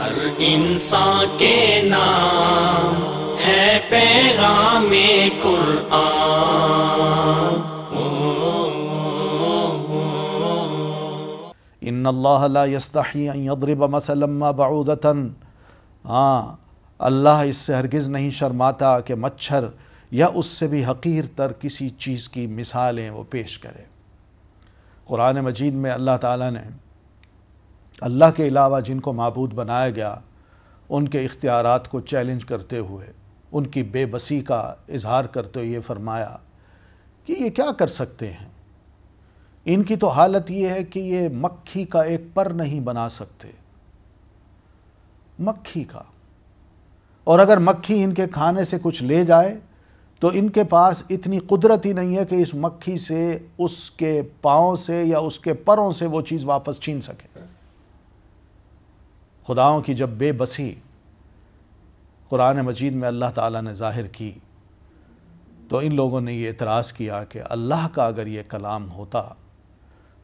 ہر انسان کے نام ہے پیغام قرآن ان اللہ لا ان مثلا ما بعودتا ہاں اللہ اس سے ہرگز نہیں شرماتا کہ مچھر یا اس سے بھی حقیر تر کسی چیز کی مثالیں وہ پیش کرے قرآن مجید میں اللہ تعالیٰ نے اللہ کے علاوہ جن کو معبود بنایا گیا ان کے اختیارات کو چیلنج کرتے ہوئے ان کی بے بسی کا اظہار کرتے ہوئے یہ فرمایا کہ یہ کیا کر سکتے ہیں ان کی تو حالت یہ ہے کہ یہ مکھی کا ایک پر نہیں بنا سکتے مکھی کا اور اگر مکھی ان کے کھانے سے کچھ لے جائے تو ان کے پاس اتنی قدرت ہی نہیں ہے کہ اس مکھی سے اس کے پاؤں سے یا اس کے پروں سے وہ چیز واپس چھین سکے خداؤں کی جب بے بسی قرآن مجید میں اللہ تعالیٰ نے ظاہر کی تو ان لوگوں نے یہ اعتراض کیا کہ اللہ کا اگر یہ کلام ہوتا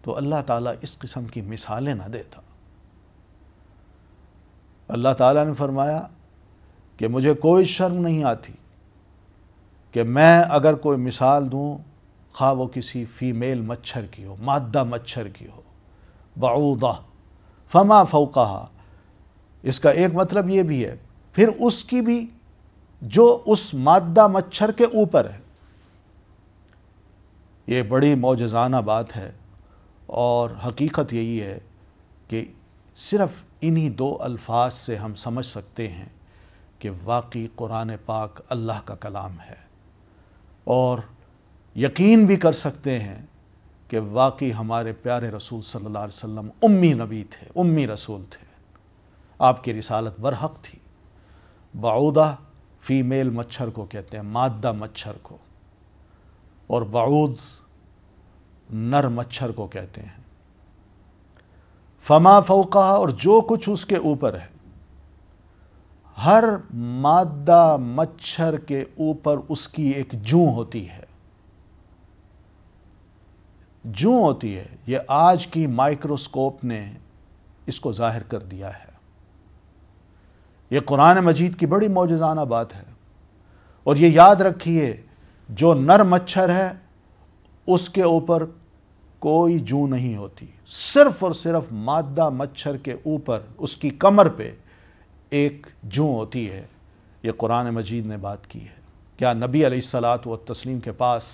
تو اللہ تعالیٰ اس قسم کی مثالیں نہ دیتا اللہ تعالیٰ نے فرمایا کہ مجھے کوئی شرم نہیں آتی کہ میں اگر کوئی مثال دوں خواہ وہ کسی فیمیل مچھر کی ہو مادہ مچھر کی ہو بعودہ فما فوقہا اس کا ایک مطلب یہ بھی ہے پھر اس کی بھی جو اس مادہ مچھر کے اوپر ہے یہ بڑی موجزانہ بات ہے اور حقیقت یہی ہے کہ صرف انہی دو الفاظ سے ہم سمجھ سکتے ہیں کہ واقعی قرآن پاک اللہ کا کلام ہے اور یقین بھی کر سکتے ہیں کہ واقعی ہمارے پیارے رسول صلی اللہ علیہ وسلم امی نبی تھے امی رسول تھے آپ کی رسالت برحق تھی بعودہ میل مچھر کو کہتے ہیں مادہ مچھر کو اور بعود نر مچھر کو کہتے ہیں فما فوقہ اور جو کچھ اس کے اوپر ہے ہر مادہ مچھر کے اوپر اس کی ایک جوں ہوتی ہے جوں ہوتی ہے یہ آج کی مائکروسکوپ نے اس کو ظاہر کر دیا ہے یہ قرآن مجید کی بڑی موجزانہ بات ہے اور یہ یاد رکھیے جو نر مچھر ہے اس کے اوپر کوئی جو نہیں ہوتی صرف اور صرف مادہ مچھر کے اوپر اس کی کمر پہ ایک جو ہوتی ہے یہ قرآن مجید نے بات کی ہے کیا نبی علیہ السلاۃ و تسلیم کے پاس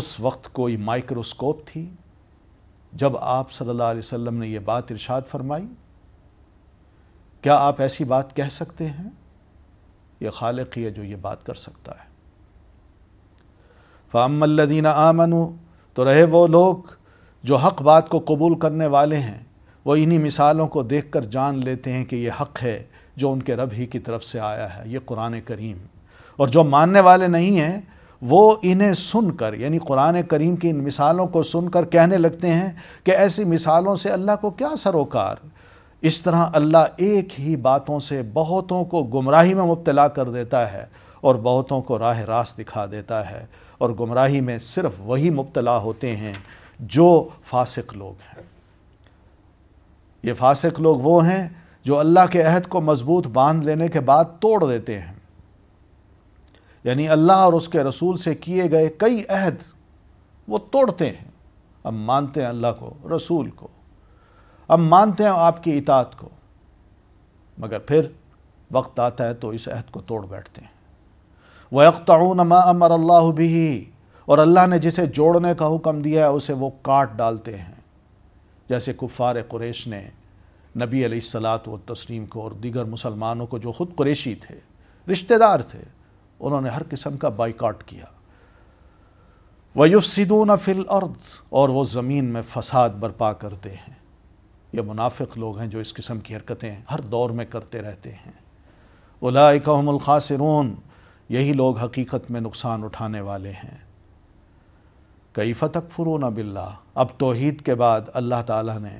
اس وقت کوئی مائکروسکوپ تھی جب آپ صلی اللہ علیہ وسلم نے یہ بات ارشاد فرمائی کیا آپ ایسی بات کہہ سکتے ہیں یہ خالق ہی ہے جو یہ بات کر سکتا ہے فام الدین آمن تو رہے وہ لوگ جو حق بات کو قبول کرنے والے ہیں وہ انہی مثالوں کو دیکھ کر جان لیتے ہیں کہ یہ حق ہے جو ان کے رب ہی کی طرف سے آیا ہے یہ قرآن کریم اور جو ماننے والے نہیں ہیں وہ انہیں سن کر یعنی قرآن کریم کی ان مثالوں کو سن کر کہنے لگتے ہیں کہ ایسی مثالوں سے اللہ کو کیا سروکار اس طرح اللہ ایک ہی باتوں سے بہتوں کو گمراہی میں مبتلا کر دیتا ہے اور بہتوں کو راہ راست دکھا دیتا ہے اور گمراہی میں صرف وہی مبتلا ہوتے ہیں جو فاسق لوگ ہیں یہ فاسق لوگ وہ ہیں جو اللہ کے عہد کو مضبوط باندھ لینے کے بعد توڑ دیتے ہیں یعنی اللہ اور اس کے رسول سے کیے گئے کئی عہد وہ توڑتے ہیں اب مانتے ہیں اللہ کو رسول کو اب مانتے ہیں آپ کی اطاعت کو مگر پھر وقت آتا ہے تو اس عہد کو توڑ بیٹھتے ہیں وَيَقْتَعُونَ مَا أَمَرَ اللَّهُ بِهِ اور اللہ نے جسے جوڑنے کا حکم دیا ہے اسے وہ کاٹ ڈالتے ہیں جیسے کفار قریش نے نبی علیہ السلاۃ و تسلیم کو اور دیگر مسلمانوں کو جو خود قریشی تھے رشتہ دار تھے انہوں نے ہر قسم کا بائکاٹ کیا وَيُفْسِدُونَ فِي الْأَرْضِ اور وہ زمین میں فساد برپا کرتے ہیں یہ منافق لوگ ہیں جو اس قسم کی حرکتیں ہر دور میں کرتے رہتے ہیں الاقوم الخاص الخاسرون یہی لوگ حقیقت میں نقصان اٹھانے والے ہیں کئی فتق باللہ اب توحید کے بعد اللہ تعالیٰ نے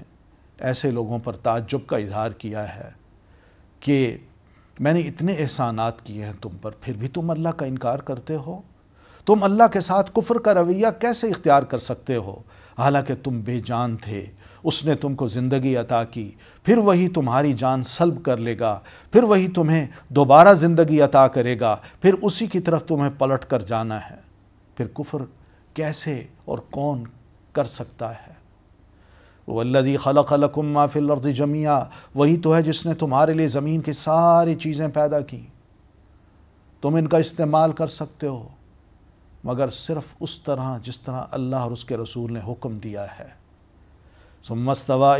ایسے لوگوں پر تعجب کا اظہار کیا ہے کہ میں نے اتنے احسانات کیے ہیں تم پر پھر بھی تم اللہ کا انکار کرتے ہو تم اللہ کے ساتھ کفر کا رویہ کیسے اختیار کر سکتے ہو حالانکہ تم بے جان تھے اس نے تم کو زندگی عطا کی پھر وہی تمہاری جان سلب کر لے گا پھر وہی تمہیں دوبارہ زندگی عطا کرے گا پھر اسی کی طرف تمہیں پلٹ کر جانا ہے پھر کفر کیسے اور کون کر سکتا ہے خَلَقَ خلق مَا فِي الْأَرْضِ جمعہ وہی تو ہے جس نے تمہارے لیے زمین کی ساری چیزیں پیدا کی تم ان کا استعمال کر سکتے ہو مگر صرف اس طرح جس طرح اللہ اور اس کے رسول نے حکم دیا ہے سم مستواء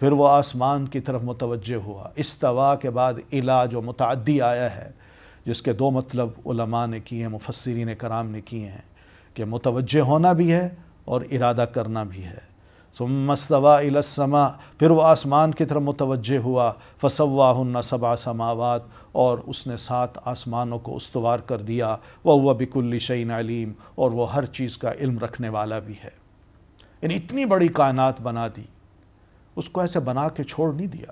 پھر وہ آسمان کی طرف متوجہ ہوا استواء کے بعد الا جو متعدی آیا ہے جس کے دو مطلب علماء نے کیے ہیں مفسرین کرام نے کیے ہیں کہ متوجہ ہونا بھی ہے اور ارادہ کرنا بھی ہے ثم مستوا پھر وہ آسمان کی طرف متوجہ ہوا فصواہ صبا سماوات اور اس نے سات آسمانوں کو استوار کر دیا ووبک الشعین علیم اور وہ ہر چیز کا علم رکھنے والا بھی ہے یعنی اتنی بڑی کائنات بنا دی اس کو ایسے بنا کے چھوڑ نہیں دیا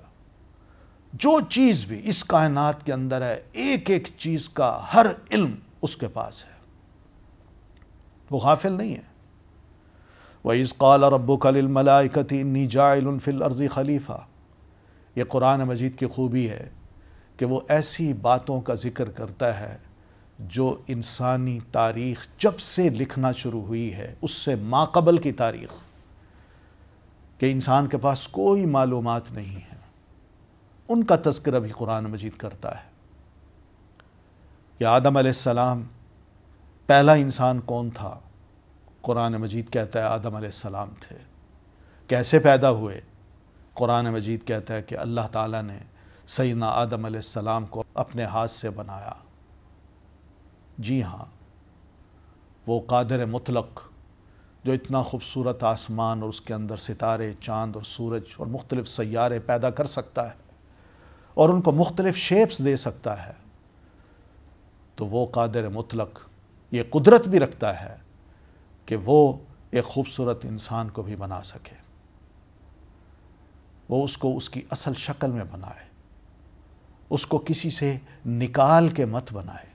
جو چیز بھی اس کائنات کے اندر ہے ایک ایک چیز کا ہر علم اس کے پاس ہے وہ غافل نہیں ہے وَإِذْ قَالَ رَبُّكَ لِلْمَلَائِكَةِ إِنِّي جَاعِلٌ فِي الْأَرْضِ خَلِيفَةً یہ قرآن مجید کی خوبی ہے کہ وہ ایسی باتوں کا ذکر کرتا ہے جو انسانی تاریخ جب سے لکھنا شروع ہوئی ہے اس سے ماقبل کی تاریخ کہ انسان کے پاس کوئی معلومات نہیں ہے ان کا تذکرہ بھی قرآن مجید کرتا ہے کہ آدم علیہ السلام پہلا انسان کون تھا قرآن مجید کہتا ہے آدم علیہ السلام تھے کیسے پیدا ہوئے قرآن مجید کہتا ہے کہ اللہ تعالیٰ نے سیدنا آدم علیہ السلام کو اپنے ہاتھ سے بنایا جی ہاں وہ قادر مطلق جو اتنا خوبصورت آسمان اور اس کے اندر ستارے چاند اور سورج اور مختلف سیارے پیدا کر سکتا ہے اور ان کو مختلف شیپس دے سکتا ہے تو وہ قادر مطلق یہ قدرت بھی رکھتا ہے کہ وہ ایک خوبصورت انسان کو بھی بنا سکے وہ اس کو اس کی اصل شکل میں بنائے اس کو کسی سے نکال کے مت بنائے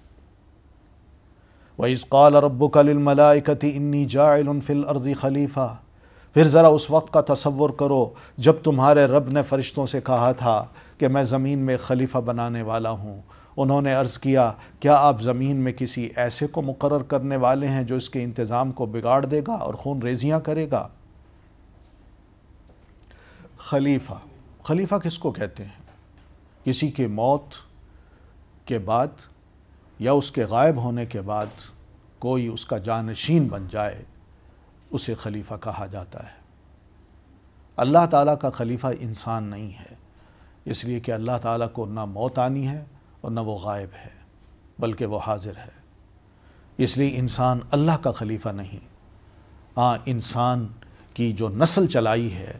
وَإِذْ قَالَ رَبُّكَ لِلْمَلَائِكَةِ إِنِّي جَاعِلٌ فِي الْأَرْضِ خلیفہ پھر ذرا اس وقت کا تصور کرو جب تمہارے رب نے فرشتوں سے کہا تھا کہ میں زمین میں خلیفہ بنانے والا ہوں انہوں نے عرض کیا کیا آپ زمین میں کسی ایسے کو مقرر کرنے والے ہیں جو اس کے انتظام کو بگاڑ دے گا اور خون ریزیاں کرے گا خلیفہ خلیفہ کس کو کہتے ہیں کسی کے موت کے بعد یا اس کے غائب ہونے کے بعد کوئی اس کا جانشین بن جائے اسے خلیفہ کہا جاتا ہے اللہ تعالیٰ کا خلیفہ انسان نہیں ہے اس لیے کہ اللہ تعالیٰ کو نہ موت آنی ہے اور نہ وہ غائب ہے بلکہ وہ حاضر ہے اس لیے انسان اللہ کا خلیفہ نہیں ہاں انسان کی جو نسل چلائی ہے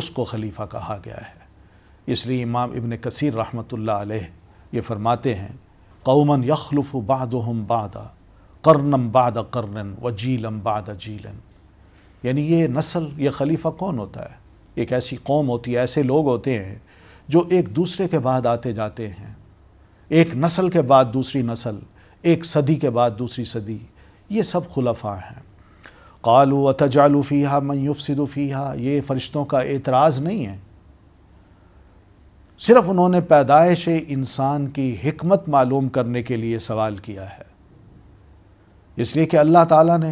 اس کو خلیفہ کہا گیا ہے اس لیے امام ابن کثیر رحمۃ اللہ علیہ یہ فرماتے ہیں قومن یخلف بعدهم بعدا قرنم بعد قرن کرن و جھیلم یعنی یہ نسل یہ خلیفہ کون ہوتا ہے ایک ایسی قوم ہوتی ہے ایسے لوگ ہوتے ہیں جو ایک دوسرے کے بعد آتے جاتے ہیں ایک نسل کے بعد دوسری نسل ایک صدی کے بعد دوسری صدی یہ سب خلفاء ہیں قالو و تجالو فیحہ میف صدو یہ فرشتوں کا اعتراض نہیں ہے صرف انہوں نے پیدائش انسان کی حکمت معلوم کرنے کے لیے سوال کیا ہے اس لیے کہ اللہ تعالیٰ نے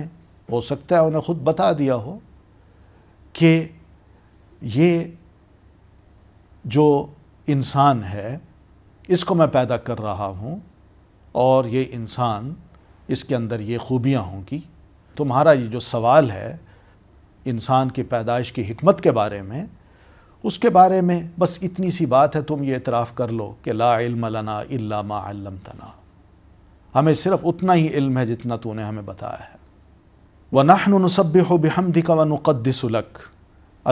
ہو سکتا ہے انہیں خود بتا دیا ہو کہ یہ جو انسان ہے اس کو میں پیدا کر رہا ہوں اور یہ انسان اس کے اندر یہ خوبیاں ہوں گی تمہارا یہ جو سوال ہے انسان کی پیدائش کی حکمت کے بارے میں اس کے بارے میں بس اتنی سی بات ہے تم یہ اعتراف کر لو کہ لا علم لنا الا ما علمتنا ہمیں صرف اتنا ہی علم ہے جتنا تو نے ہمیں بتایا ہے وَنَحْنُ نُسَبِّحُ بِحَمْدِكَ وَنُقَدِّسُ لَكَ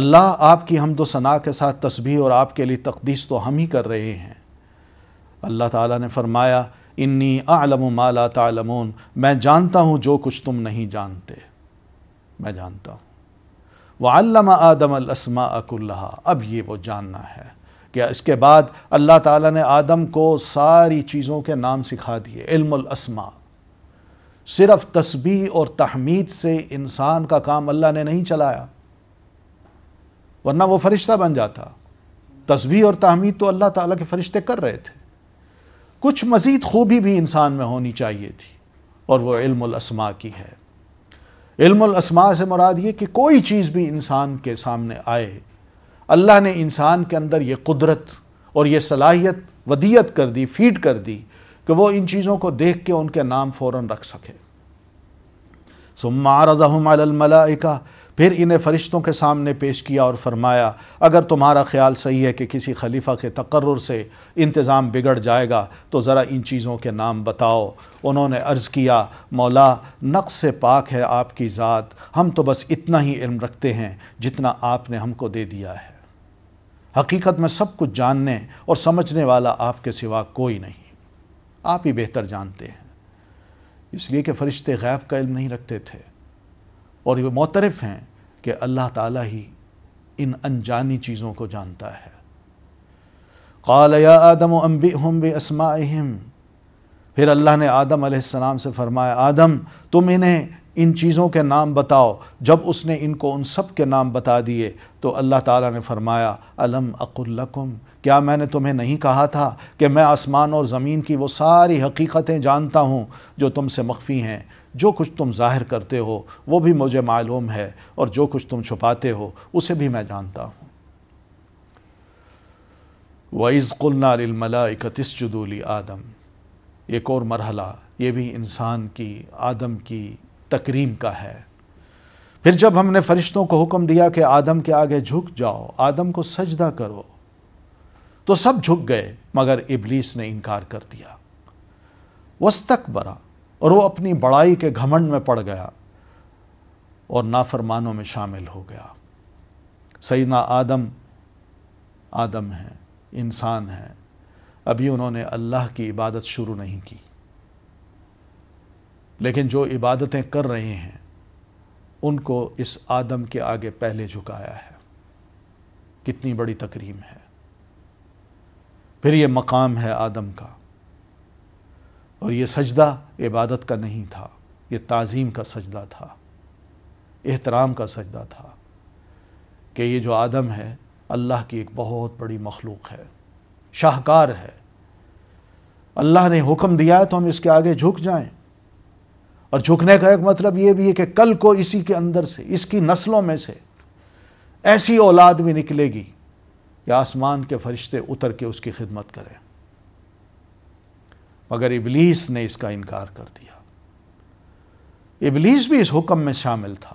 اللہ آپ کی حمد و ثناء کے ساتھ تسبیح اور آپ کے لیے تقدیس تو ہم ہی کر رہے ہیں اللہ تعالیٰ نے فرمایا انی اعلم ما لا تعلمون میں جانتا ہوں جو کچھ تم نہیں جانتے میں جانتا ہوں وَعَلَّمَ آدَمَ آدم كُلَّهَا اب یہ وہ جاننا ہے کہ اس کے بعد اللہ تعالیٰ نے آدم کو ساری چیزوں کے نام سکھا دیے علم الاسماء صرف تسبیح اور تحمید سے انسان کا کام اللہ نے نہیں چلایا ورنہ وہ فرشتہ بن جاتا تسبیح اور تحمید تو اللہ تعالیٰ کے فرشتے کر رہے تھے کچھ مزید خوبی بھی انسان میں ہونی چاہیے تھی اور وہ علم الاسماء کی ہے علم الاسماء سے مراد یہ کہ کوئی چیز بھی انسان کے سامنے آئے اللہ نے انسان کے اندر یہ قدرت اور یہ صلاحیت ودیت کر دی فیڈ کر دی کہ وہ ان چیزوں کو دیکھ کے ان کے نام فوراً رکھ سکے عرضهم على الملائکہ پھر انہیں فرشتوں کے سامنے پیش کیا اور فرمایا اگر تمہارا خیال صحیح ہے کہ کسی خلیفہ کے تقرر سے انتظام بگڑ جائے گا تو ذرا ان چیزوں کے نام بتاؤ انہوں نے عرض کیا مولا نقص سے پاک ہے آپ کی ذات ہم تو بس اتنا ہی علم رکھتے ہیں جتنا آپ نے ہم کو دے دیا ہے حقیقت میں سب کچھ جاننے اور سمجھنے والا آپ کے سوا کوئی نہیں آپ ہی بہتر جانتے ہیں اس لیے کہ فرشتے غیب کا علم نہیں رکھتے تھے اور معترف ہیں کہ اللہ تعالیٰ ہی ان انجانی چیزوں کو جانتا ہے قال یا آدم انبئہم پھر اللہ نے آدم علیہ السلام سے فرمایا آدم تم انہیں ان چیزوں کے نام بتاؤ جب اس نے ان کو ان سب کے نام بتا دیے تو اللہ تعالیٰ نے فرمایا علم اقل لکم کیا میں نے تمہیں نہیں کہا تھا کہ میں آسمان اور زمین کی وہ ساری حقیقتیں جانتا ہوں جو تم سے مخفی ہیں جو کچھ تم ظاہر کرتے ہو وہ بھی مجھے معلوم ہے اور جو کچھ تم چھپاتے ہو اسے بھی میں جانتا ہوں وَإِذْ قُلْنَا لِلْمَلَائِكَةِ اسْجُدُوا جدولی آدم ایک اور مرحلہ یہ بھی انسان کی آدم کی تکریم کا ہے پھر جب ہم نے فرشتوں کو حکم دیا کہ آدم کے آگے جھک جاؤ آدم کو سجدہ کرو تو سب جھک گئے مگر ابلیس نے انکار کر دیا وَسْتَقْبَرَا برا اور وہ اپنی بڑائی کے گھمنڈ میں پڑ گیا اور نافرمانوں میں شامل ہو گیا سیدنا آدم آدم ہیں انسان ہیں ابھی انہوں نے اللہ کی عبادت شروع نہیں کی لیکن جو عبادتیں کر رہے ہیں ان کو اس آدم کے آگے پہلے جھکایا ہے کتنی بڑی تقریم ہے پھر یہ مقام ہے آدم کا اور یہ سجدہ عبادت کا نہیں تھا یہ تعظیم کا سجدہ تھا احترام کا سجدہ تھا کہ یہ جو آدم ہے اللہ کی ایک بہت بڑی مخلوق ہے شاہکار ہے اللہ نے حکم دیا ہے تو ہم اس کے آگے جھک جائیں اور جھکنے کا ایک مطلب یہ بھی ہے کہ کل کو اسی کے اندر سے اس کی نسلوں میں سے ایسی اولاد بھی نکلے گی کہ آسمان کے فرشتے اتر کے اس کی خدمت کریں مگر ابلیس نے اس کا انکار کر دیا ابلیس بھی اس حکم میں شامل تھا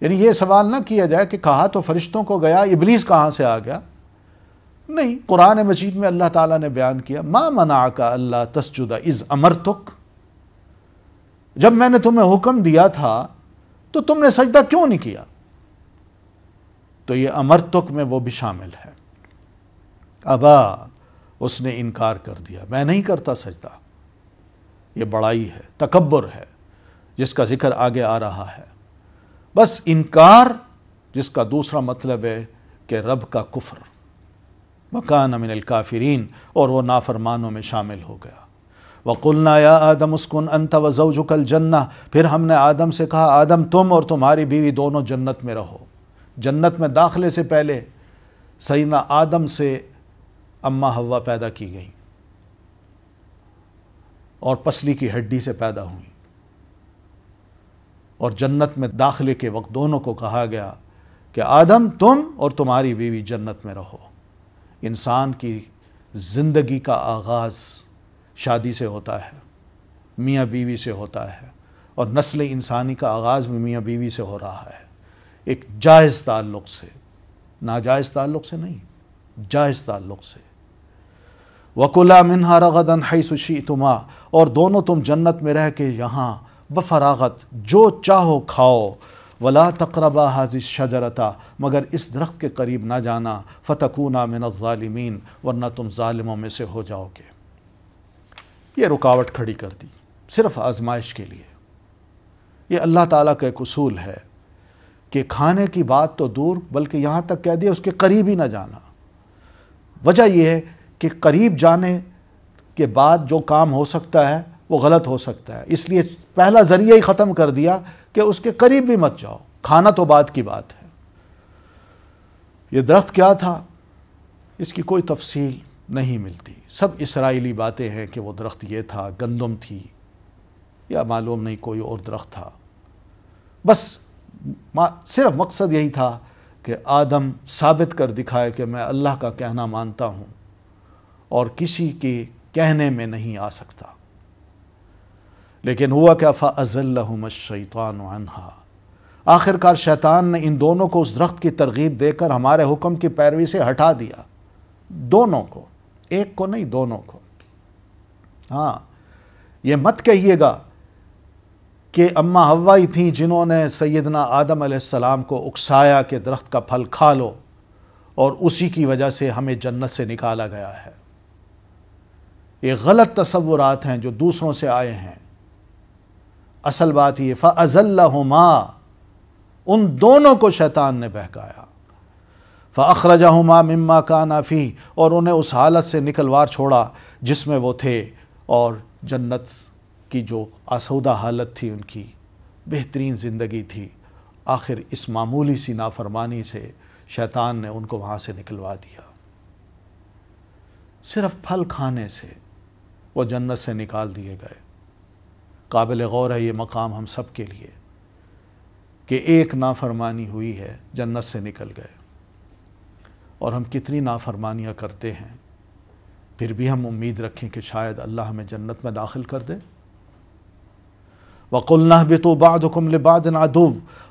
یعنی یہ سوال نہ کیا جائے کہ کہا تو فرشتوں کو گیا ابلیس کہاں سے آ گیا نہیں قرآن مجید میں اللہ تعالیٰ نے بیان کیا ما منع کا اللہ تسجدہ از امرتک جب میں نے تمہیں حکم دیا تھا تو تم نے سجدہ کیوں نہیں کیا تو یہ امرتک میں وہ بھی شامل ہے ابا اس نے انکار کر دیا میں نہیں کرتا سجدہ یہ بڑائی ہے تکبر ہے جس کا ذکر آگے آ رہا ہے بس انکار جس کا دوسرا مطلب ہے کہ رب کا کفر مکان من الکافرین اور وہ نافرمانوں میں شامل ہو گیا وقلنا یا آدم اسکن انت و زو پھر ہم نے آدم سے کہا آدم تم اور تمہاری بیوی دونوں جنت میں رہو جنت میں داخلے سے پہلے سینا آدم سے اماں ہوا پیدا کی گئیں اور پسلی کی ہڈی سے پیدا ہوئیں اور جنت میں داخلے کے وقت دونوں کو کہا گیا کہ آدم تم اور تمہاری بیوی جنت میں رہو انسان کی زندگی کا آغاز شادی سے ہوتا ہے میاں بیوی سے ہوتا ہے اور نسل انسانی کا آغاز بھی میاں بیوی سے ہو رہا ہے ایک جائز تعلق سے ناجائز تعلق سے نہیں جائز تعلق سے وکلا منہا حَيْسُ تما اور دونوں تم جنت میں رہ کے یہاں بفراغت جو چاہو کھاؤ ولا تَقْرَبَا حاض شجرتا مگر اس درخت کے قریب نہ جانا فَتَكُونَا مِنَ الظَّالِمِينَ ورنہ تم ظالموں میں سے ہو جاؤ گے یہ رکاوٹ کھڑی کر دی صرف آزمائش کے لیے یہ اللہ تعالیٰ کا ایک اصول ہے کہ کھانے کی بات تو دور بلکہ یہاں تک کہہ دیا اس کے قریب ہی نہ جانا وجہ یہ ہے کہ قریب جانے کے بعد جو کام ہو سکتا ہے وہ غلط ہو سکتا ہے اس لیے پہلا ذریعہ ہی ختم کر دیا کہ اس کے قریب بھی مت جاؤ کھانا تو بعد کی بات ہے یہ درخت کیا تھا اس کی کوئی تفصیل نہیں ملتی سب اسرائیلی باتیں ہیں کہ وہ درخت یہ تھا گندم تھی یا معلوم نہیں کوئی اور درخت تھا بس صرف مقصد یہی تھا کہ آدم ثابت کر دکھائے کہ میں اللہ کا کہنا مانتا ہوں اور کسی کے کہنے میں نہیں آ سکتا لیکن ہوا کیا فَأَزَلَّهُمَ الشَّيْطَانُ عَنْهَا آخر کار شیطان نے ان دونوں کو اس درخت کی ترغیب دے کر ہمارے حکم کی پیروی سے ہٹا دیا دونوں کو ایک کو نہیں دونوں کو ہاں یہ مت کہیے گا کہ اماں ہی تھیں جنہوں نے سیدنا آدم علیہ السلام کو اکسایا کہ درخت کا پھل کھا لو اور اسی کی وجہ سے ہمیں جنت سے نکالا گیا ہے یہ غلط تصورات ہیں جو دوسروں سے آئے ہیں اصل بات یہ فَأَزَلَّهُمَا ان دونوں کو شیطان نے بہکایا فَأَخْرَجَهُمَا مِمَّا ہما فِي اور انہیں اس حالت سے نکلوار چھوڑا جس میں وہ تھے اور جنت کی جو آسودہ حالت تھی ان کی بہترین زندگی تھی آخر اس معمولی سی نافرمانی سے شیطان نے ان کو وہاں سے نکلوا دیا صرف پھل کھانے سے وہ جنت سے نکال دیے گئے قابل غور ہے یہ مقام ہم سب کے لیے کہ ایک نافرمانی ہوئی ہے جنت سے نکل گئے اور ہم کتنی نافرمانیاں کرتے ہیں پھر بھی ہم امید رکھیں کہ شاید اللہ ہمیں جنت میں داخل کر دے وَقُلْنَا بِتُو بَعْدُكُمْ لِبَعْدٍ عَدُوْ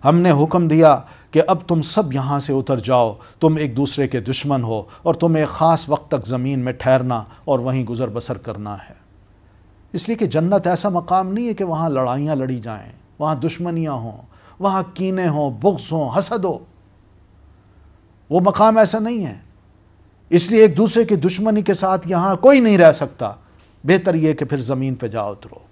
ہم نے حکم دیا کہ اب تم سب یہاں سے اتر جاؤ تم ایک دوسرے کے دشمن ہو اور تم ایک خاص وقت تک زمین میں ٹھہرنا اور وہیں گزر بسر کرنا ہے اس لیے کہ جنت ایسا مقام نہیں ہے کہ وہاں لڑائیاں لڑی جائیں وہاں دشمنیاں ہوں وہاں کینے ہوں بغض ہوں حسد ہو وہ مقام ایسا نہیں ہے اس لیے ایک دوسرے کی دشمنی کے ساتھ یہاں کوئی نہیں رہ سکتا بہتر یہ کہ پھر زمین پہ جاؤ اترو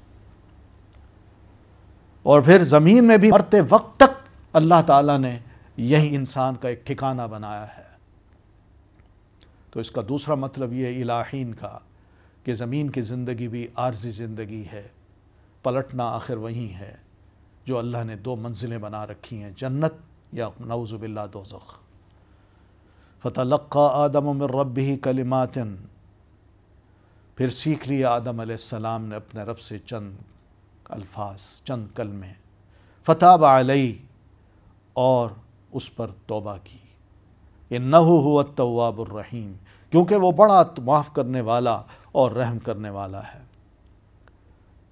اور پھر زمین میں بھی مرتے وقت تک اللہ تعالیٰ نے یہی انسان کا ایک ٹھکانہ بنایا ہے تو اس کا دوسرا مطلب یہ الہین کا کہ زمین کی زندگی بھی عارضی زندگی ہے پلٹنا آخر وہیں ہے جو اللہ نے دو منزلیں بنا رکھی ہیں جنت یا نعوذ باللہ دوزخ فَتَلَقَّ آدَمُ مِن آدم كَلِمَاتٍ کلمات پھر سیکھ لیا آدم علیہ السلام نے اپنے رب سے چند الفاظ چند کلمے فتح علی اور اس پر توبہ کی یہ نہ ہو الرحیم کیونکہ وہ بڑا معاف کرنے والا اور رحم کرنے والا ہے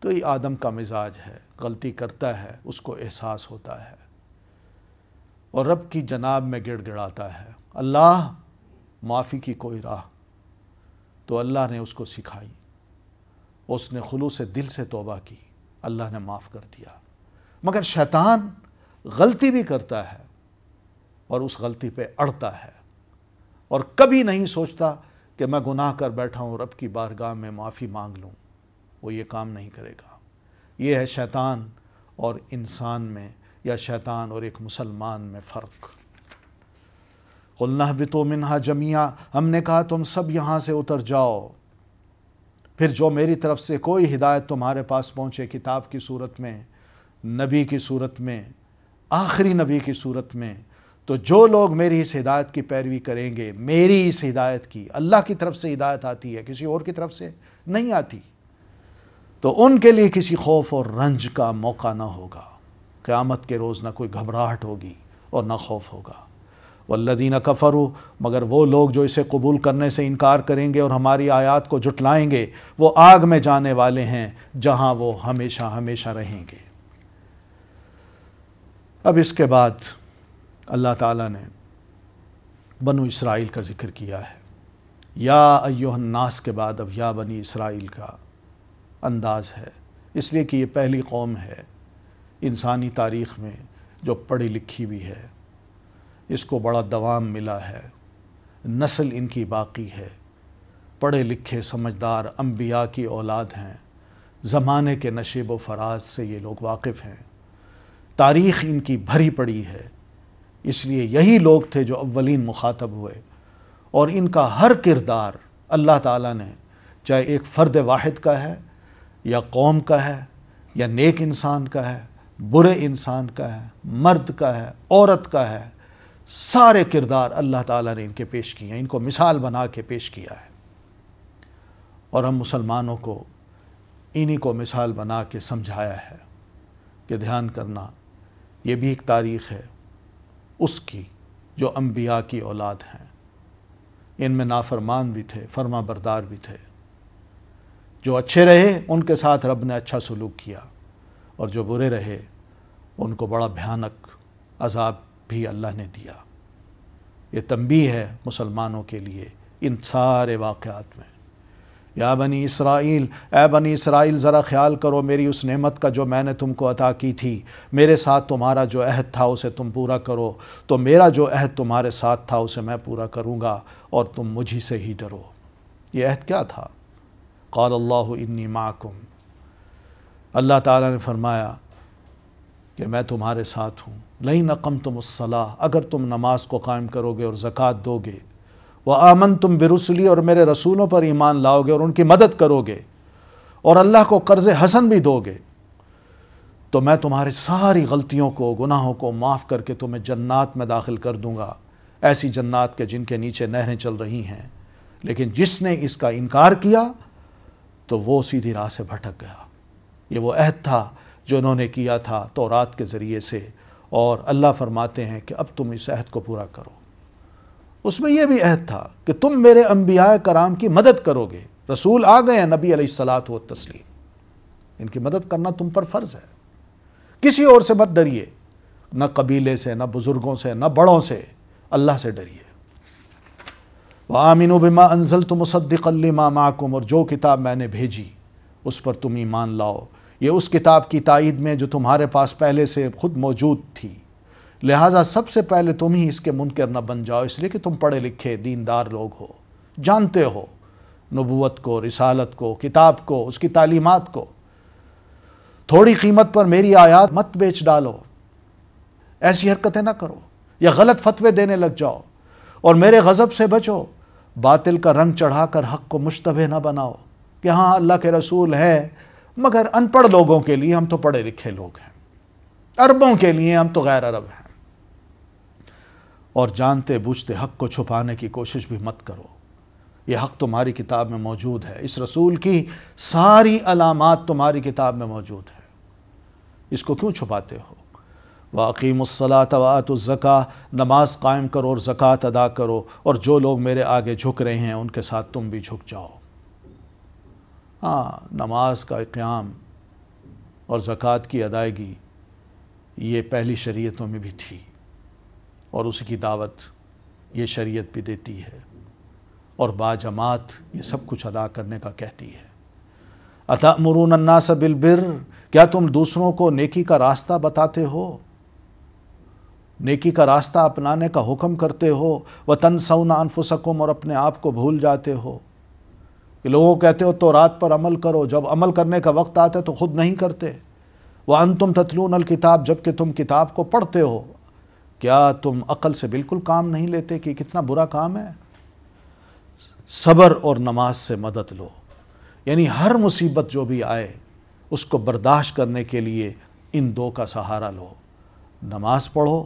تو یہ آدم کا مزاج ہے غلطی کرتا ہے اس کو احساس ہوتا ہے اور رب کی جناب میں گڑ گڑاتا ہے اللہ معافی کی کوئی راہ تو اللہ نے اس کو سکھائی اس نے خلوص دل سے توبہ کی اللہ نے معاف کر دیا مگر شیطان غلطی بھی کرتا ہے اور اس غلطی پہ اڑتا ہے اور کبھی نہیں سوچتا کہ میں گناہ کر بیٹھا ہوں رب کی بارگاہ میں معافی مانگ لوں وہ یہ کام نہیں کرے گا یہ ہے شیطان اور انسان میں یا شیطان اور ایک مسلمان میں فرق اللہ بتو منہا جمیا ہم نے کہا تم سب یہاں سے اتر جاؤ پھر جو میری طرف سے کوئی ہدایت تمہارے پاس پہنچے کتاب کی صورت میں نبی کی صورت میں آخری نبی کی صورت میں تو جو لوگ میری اس ہدایت کی پیروی کریں گے میری اس ہدایت کی اللہ کی طرف سے ہدایت آتی ہے کسی اور کی طرف سے نہیں آتی تو ان کے لیے کسی خوف اور رنج کا موقع نہ ہوگا قیامت کے روز نہ کوئی گھبراہٹ ہوگی اور نہ خوف ہوگا والذین کفروا مگر وہ لوگ جو اسے قبول کرنے سے انکار کریں گے اور ہماری آیات کو جھٹلائیں گے وہ آگ میں جانے والے ہیں جہاں وہ ہمیشہ ہمیشہ رہیں گے اب اس کے بعد اللہ تعالیٰ نے بنو اسرائیل کا ذکر کیا ہے یا ایوہ الناس کے بعد اب یا بنی اسرائیل کا انداز ہے اس لیے کہ یہ پہلی قوم ہے انسانی تاریخ میں جو پڑھی لکھی بھی ہے اس کو بڑا دوام ملا ہے نسل ان کی باقی ہے پڑھے لکھے سمجھدار انبیاء کی اولاد ہیں زمانے کے نشیب و فراز سے یہ لوگ واقف ہیں تاریخ ان کی بھری پڑی ہے اس لیے یہی لوگ تھے جو اولین مخاطب ہوئے اور ان کا ہر کردار اللہ تعالیٰ نے چاہے ایک فرد واحد کا ہے یا قوم کا ہے یا نیک انسان کا ہے برے انسان کا ہے مرد کا ہے عورت کا ہے سارے کردار اللہ تعالیٰ نے ان کے پیش کیے ہیں ان کو مثال بنا کے پیش کیا ہے اور ہم مسلمانوں کو انہی کو مثال بنا کے سمجھایا ہے کہ دھیان کرنا یہ بھی ایک تاریخ ہے اس کی جو انبیاء کی اولاد ہیں ان میں نافرمان بھی تھے فرما بردار بھی تھے جو اچھے رہے ان کے ساتھ رب نے اچھا سلوک کیا اور جو برے رہے ان کو بڑا بھیانک عذاب بھی اللہ نے دیا یہ تنبیہ ہے مسلمانوں کے لیے ان سارے واقعات میں یا بنی اسرائیل اے بنی اسرائیل ذرا خیال کرو میری اس نعمت کا جو میں نے تم کو عطا کی تھی میرے ساتھ تمہارا جو عہد تھا اسے تم پورا کرو تو میرا جو عہد تمہارے ساتھ تھا اسے میں پورا کروں گا اور تم مجھی سے ہی ڈرو یہ عہد کیا تھا قال اللہ انی معکم اللہ تعالیٰ نے فرمایا کہ میں تمہارے ساتھ ہوں نہیں نقم تم اگر تم نماز کو قائم کرو گے اور زکاة دو گے وہ آمن تم برسلی اور میرے رسولوں پر ایمان لاؤ گے اور ان کی مدد کرو گے اور اللہ کو قرض حسن بھی دو گے تو میں تمہاری ساری غلطیوں کو گناہوں کو معاف کر کے تمہیں جنات میں داخل کر دوں گا ایسی جنات کے جن کے نیچے نہریں چل رہی ہیں لیکن جس نے اس کا انکار کیا تو وہ سیدھی راہ سے بھٹک گیا یہ وہ عہد تھا جو انہوں نے کیا تھا تورات کے ذریعے سے اور اللہ فرماتے ہیں کہ اب تم اس عہد کو پورا کرو اس میں یہ بھی عہد تھا کہ تم میرے انبیاء کرام کی مدد کرو گے رسول آ گئے ہیں نبی علیہ السلاۃ و تسلیم ان کی مدد کرنا تم پر فرض ہے کسی اور سے مت ڈریے نہ قبیلے سے نہ بزرگوں سے نہ بڑوں سے اللہ سے ڈریے وہ بِمَا و مُصَدِّقًا انزل تو مصدق اور جو کتاب میں نے بھیجی اس پر تم ایمان لاؤ یہ اس کتاب کی تائید میں جو تمہارے پاس پہلے سے خود موجود تھی لہٰذا سب سے پہلے تم ہی اس کے منکر نہ بن جاؤ اس لیے کہ تم پڑھے لکھے دیندار لوگ ہو جانتے ہو نبوت کو رسالت کو کتاب کو اس کی تعلیمات کو تھوڑی قیمت پر میری آیات مت بیچ ڈالو ایسی حرکتیں نہ کرو یا غلط فتوے دینے لگ جاؤ اور میرے غضب سے بچو باطل کا رنگ چڑھا کر حق کو مشتبہ نہ بناؤ کہ ہاں اللہ کے رسول ہے مگر ان پڑھ لوگوں کے لیے ہم تو پڑھے لکھے لوگ ہیں عربوں کے لیے ہم تو غیر عرب ہیں اور جانتے بوجھتے حق کو چھپانے کی کوشش بھی مت کرو یہ حق تمہاری کتاب میں موجود ہے اس رسول کی ساری علامات تمہاری کتاب میں موجود ہے اس کو کیوں چھپاتے ہو واقیم الصلاۃ طوات الزکا نماز قائم کرو اور زکوٰۃ ادا کرو اور جو لوگ میرے آگے جھک رہے ہیں ان کے ساتھ تم بھی جھک جاؤ ہاں نماز کا قیام اور زکوٰۃ کی ادائیگی یہ پہلی شریعتوں میں بھی تھی اور اس کی دعوت یہ شریعت بھی دیتی ہے اور با جماعت یہ سب کچھ ادا کرنے کا کہتی ہے مرون الناس بالبر کیا تم دوسروں کو نیکی کا راستہ بتاتے ہو نیکی کا راستہ اپنانے کا حکم کرتے ہو و أَنفُسَكُمْ اور اپنے آپ کو بھول جاتے ہو کہ لوگوں کہتے ہو تو رات پر عمل کرو جب عمل کرنے کا وقت آتا ہے تو خود نہیں کرتے وہ تَتْلُونَ تتلون الکتاب جب کہ تم کتاب کو پڑھتے ہو کیا تم عقل سے بالکل کام نہیں لیتے کہ کتنا برا کام ہے صبر اور نماز سے مدد لو یعنی ہر مصیبت جو بھی آئے اس کو برداشت کرنے کے لیے ان دو کا سہارا لو نماز پڑھو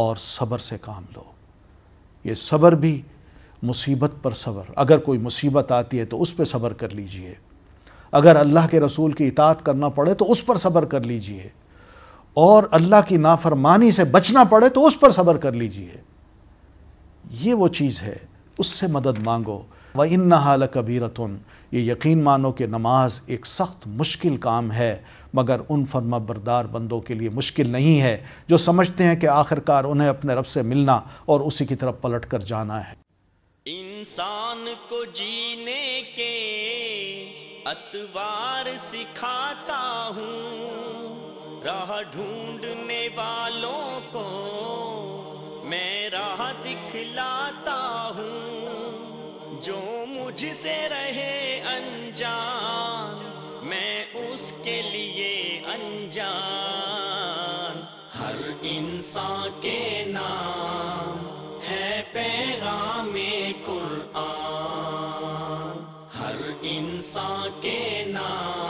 اور صبر سے کام لو یہ صبر بھی مصیبت پر صبر اگر کوئی مصیبت آتی ہے تو اس پہ صبر کر لیجئے اگر اللہ کے رسول کی اطاعت کرنا پڑے تو اس پر صبر کر لیجئے اور اللہ کی نافرمانی سے بچنا پڑے تو اس پر صبر کر لیجئے یہ وہ چیز ہے اس سے مدد مانگو و ان حال یہ یقین مانو کہ نماز ایک سخت مشکل کام ہے مگر ان فرما بردار بندوں کے لیے مشکل نہیں ہے جو سمجھتے ہیں کہ آخر کار انہیں اپنے رب سے ملنا اور اسی کی طرف پلٹ کر جانا ہے انسان کو جینے کے اتوار سکھاتا ہوں راہ ڈھونڈنے والوں کو میں راہ دکھلاتا ہوں جو مجھ سے رہے انجان میں اس کے لیے انجان ہر انسان کے نام انسان کے نام